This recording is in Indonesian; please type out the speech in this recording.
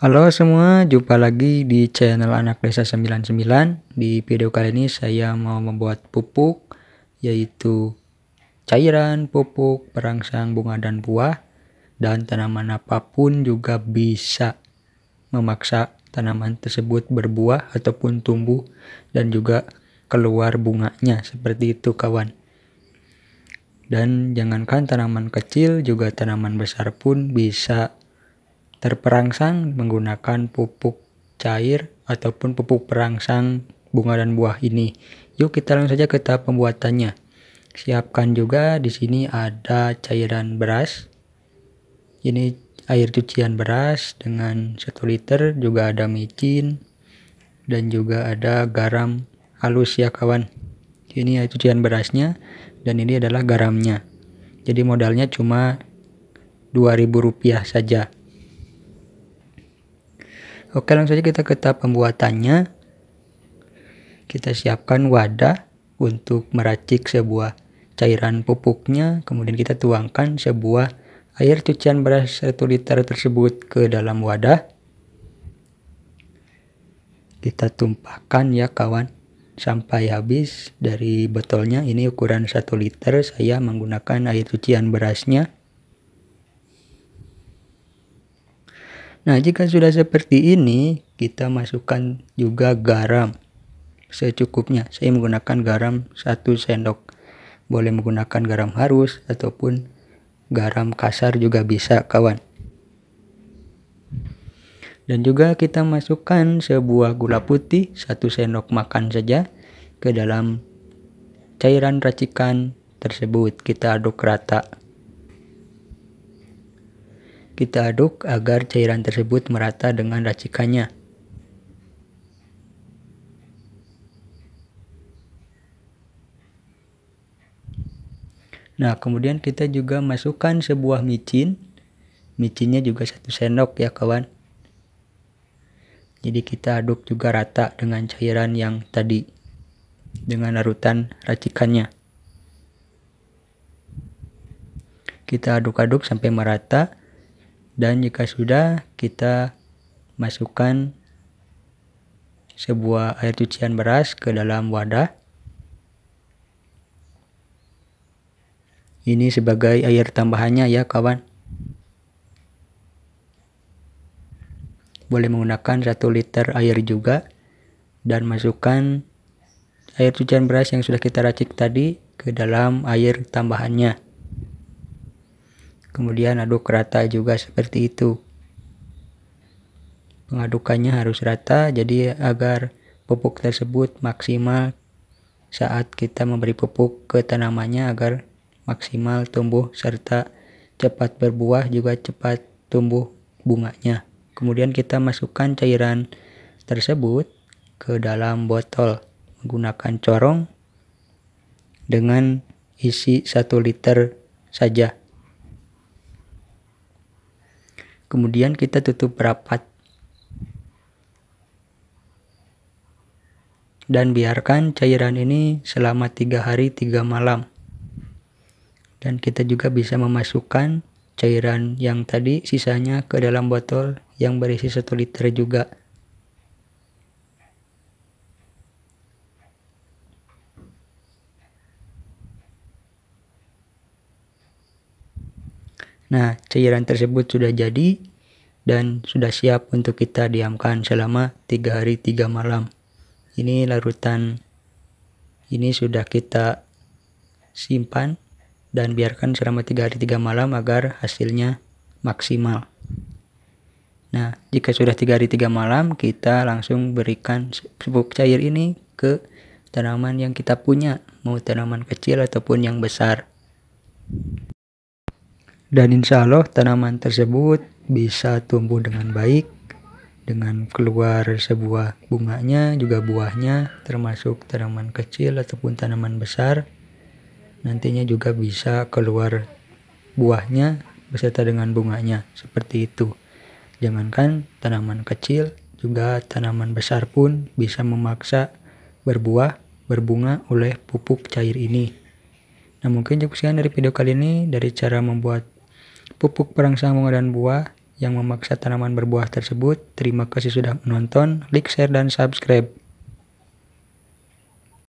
Halo semua, jumpa lagi di channel Anak Desa 99. Di video kali ini saya mau membuat pupuk yaitu cairan, pupuk, perangsang bunga dan buah dan tanaman apapun juga bisa memaksa tanaman tersebut berbuah ataupun tumbuh dan juga keluar bunganya seperti itu kawan. Dan jangankan tanaman kecil juga tanaman besar pun bisa terperangsang menggunakan pupuk cair ataupun pupuk perangsang bunga dan buah ini. Yuk kita langsung saja ke tahap pembuatannya. Siapkan juga di sini ada cairan beras. Ini air cucian beras dengan 1 liter juga ada micin dan juga ada garam halus ya kawan. Ini air cucian berasnya dan ini adalah garamnya. Jadi modalnya cuma rp rupiah saja. Oke langsung saja kita ke tahap pembuatannya. Kita siapkan wadah untuk meracik sebuah cairan pupuknya. Kemudian kita tuangkan sebuah air cucian beras 1 liter tersebut ke dalam wadah. Kita tumpahkan ya kawan sampai habis dari botolnya. Ini ukuran 1 liter saya menggunakan air cucian berasnya. Nah, jika sudah seperti ini, kita masukkan juga garam secukupnya. Saya menggunakan garam 1 sendok. Boleh menggunakan garam harus ataupun garam kasar juga bisa, kawan. Dan juga kita masukkan sebuah gula putih 1 sendok makan saja ke dalam cairan racikan tersebut. Kita aduk rata. Kita aduk agar cairan tersebut merata dengan racikannya. Nah, kemudian kita juga masukkan sebuah micin. Micinnya juga satu sendok ya kawan. Jadi kita aduk juga rata dengan cairan yang tadi. Dengan larutan racikannya. Kita aduk-aduk sampai merata dan jika sudah kita masukkan sebuah air cucian beras ke dalam wadah ini sebagai air tambahannya ya kawan boleh menggunakan 1 liter air juga dan masukkan air cucian beras yang sudah kita racik tadi ke dalam air tambahannya Kemudian aduk rata juga seperti itu. Pengadukannya harus rata jadi agar pupuk tersebut maksimal saat kita memberi pupuk ke tanamannya agar maksimal tumbuh serta cepat berbuah juga cepat tumbuh bunganya. Kemudian kita masukkan cairan tersebut ke dalam botol menggunakan corong dengan isi 1 liter saja. kemudian kita tutup rapat dan biarkan cairan ini selama tiga hari tiga malam dan kita juga bisa memasukkan cairan yang tadi sisanya ke dalam botol yang berisi 1 liter juga Nah, cairan tersebut sudah jadi dan sudah siap untuk kita diamkan selama tiga hari tiga malam. Ini larutan ini sudah kita simpan dan biarkan selama tiga hari tiga malam agar hasilnya maksimal. Nah, jika sudah tiga hari tiga malam, kita langsung berikan pupuk cair ini ke tanaman yang kita punya, mau tanaman kecil ataupun yang besar. Dan insya Allah tanaman tersebut bisa tumbuh dengan baik dengan keluar sebuah bunganya juga buahnya termasuk tanaman kecil ataupun tanaman besar nantinya juga bisa keluar buahnya beserta dengan bunganya seperti itu jangankan tanaman kecil juga tanaman besar pun bisa memaksa berbuah berbunga oleh pupuk cair ini nah mungkin cukup sekian dari video kali ini dari cara membuat pupuk perangsang bunga dan buah yang memaksa tanaman berbuah tersebut. Terima kasih sudah menonton, like, share, dan subscribe.